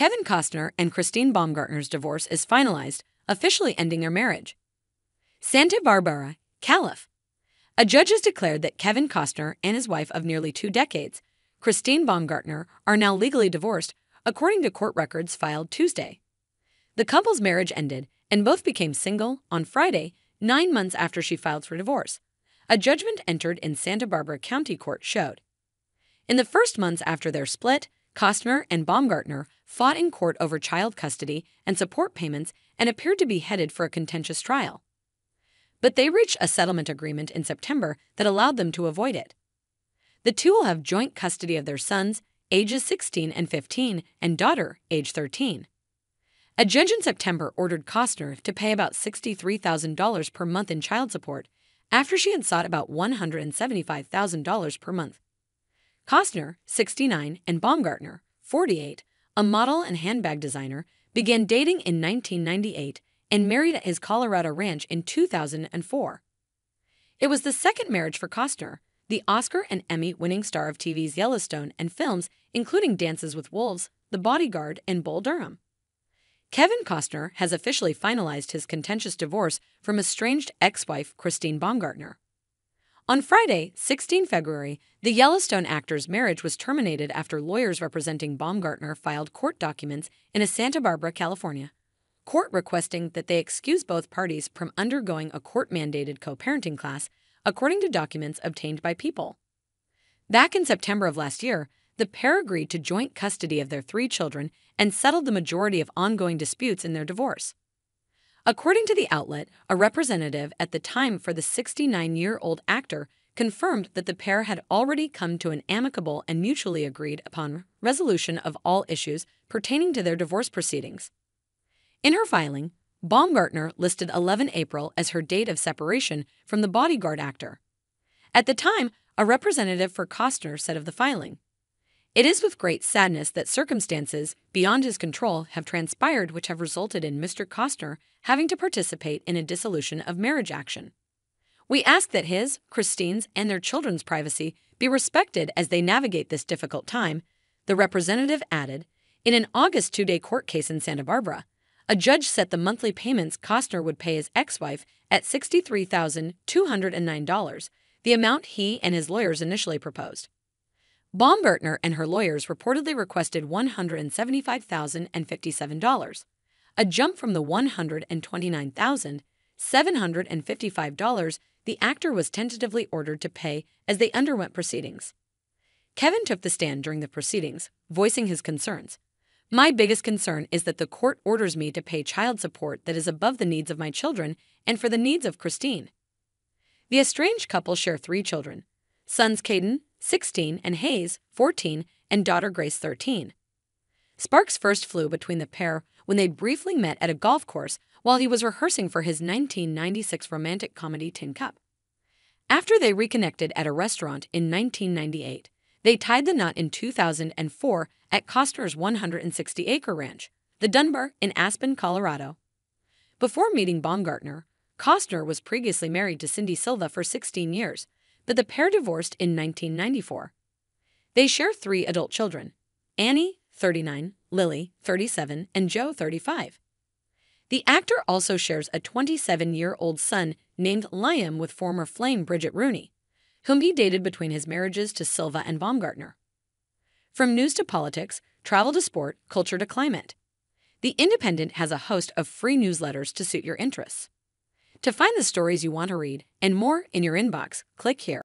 Kevin Costner and Christine Baumgartner's divorce is finalized, officially ending their marriage. Santa Barbara, Calif. A judge has declared that Kevin Costner and his wife of nearly two decades, Christine Baumgartner, are now legally divorced, according to court records filed Tuesday. The couple's marriage ended, and both became single on Friday, nine months after she filed for divorce. A judgment entered in Santa Barbara County Court showed. In the first months after their split, Costner and Baumgartner fought in court over child custody and support payments and appeared to be headed for a contentious trial. But they reached a settlement agreement in September that allowed them to avoid it. The two will have joint custody of their sons, ages 16 and 15, and daughter, age 13. A judge in September ordered Costner to pay about $63,000 per month in child support after she had sought about $175,000 per month. Costner, 69, and Baumgartner, 48, a model and handbag designer, began dating in 1998 and married at his Colorado ranch in 2004. It was the second marriage for Costner, the Oscar and Emmy winning star of TV's Yellowstone and films, including Dances with Wolves, The Bodyguard, and Bull Durham. Kevin Costner has officially finalized his contentious divorce from estranged ex wife Christine Baumgartner. On Friday, 16 February, the Yellowstone actor's marriage was terminated after lawyers representing Baumgartner filed court documents in a Santa Barbara, California court requesting that they excuse both parties from undergoing a court mandated co parenting class, according to documents obtained by People. Back in September of last year, the pair agreed to joint custody of their three children and settled the majority of ongoing disputes in their divorce. According to the outlet, a representative at the time for the 69 year old actor confirmed that the pair had already come to an amicable and mutually agreed upon resolution of all issues pertaining to their divorce proceedings. In her filing, Baumgartner listed 11 April as her date of separation from the bodyguard actor. At the time, a representative for Costner said of the filing, it is with great sadness that circumstances beyond his control have transpired which have resulted in Mr. Costner having to participate in a dissolution of marriage action. We ask that his, Christine's, and their children's privacy be respected as they navigate this difficult time, the representative added. In an August two day court case in Santa Barbara, a judge set the monthly payments Costner would pay his ex wife at $63,209, the amount he and his lawyers initially proposed. Baumgartner and her lawyers reportedly requested $175,057, a jump from the $129,755 the actor was tentatively ordered to pay as they underwent proceedings. Kevin took the stand during the proceedings, voicing his concerns. My biggest concern is that the court orders me to pay child support that is above the needs of my children and for the needs of Christine. The estranged couple share three children sons Caden, 16, and Hayes, 14, and daughter Grace, 13. Sparks first flew between the pair when they briefly met at a golf course while he was rehearsing for his 1996 romantic comedy Tin Cup. After they reconnected at a restaurant in 1998, they tied the knot in 2004 at Costner's 160 acre ranch, the Dunbar in Aspen, Colorado. Before meeting Baumgartner, Costner was previously married to Cindy Silva for 16 years but the pair divorced in 1994. They share three adult children Annie, 39, Lily, 37, and Joe, 35. The actor also shares a 27 year old son named Liam with former flame Bridget Rooney, whom he dated between his marriages to Silva and Baumgartner. From news to politics, travel to sport, culture to climate, The Independent has a host of free newsletters to suit your interests. To find the stories you want to read and more in your inbox, click here.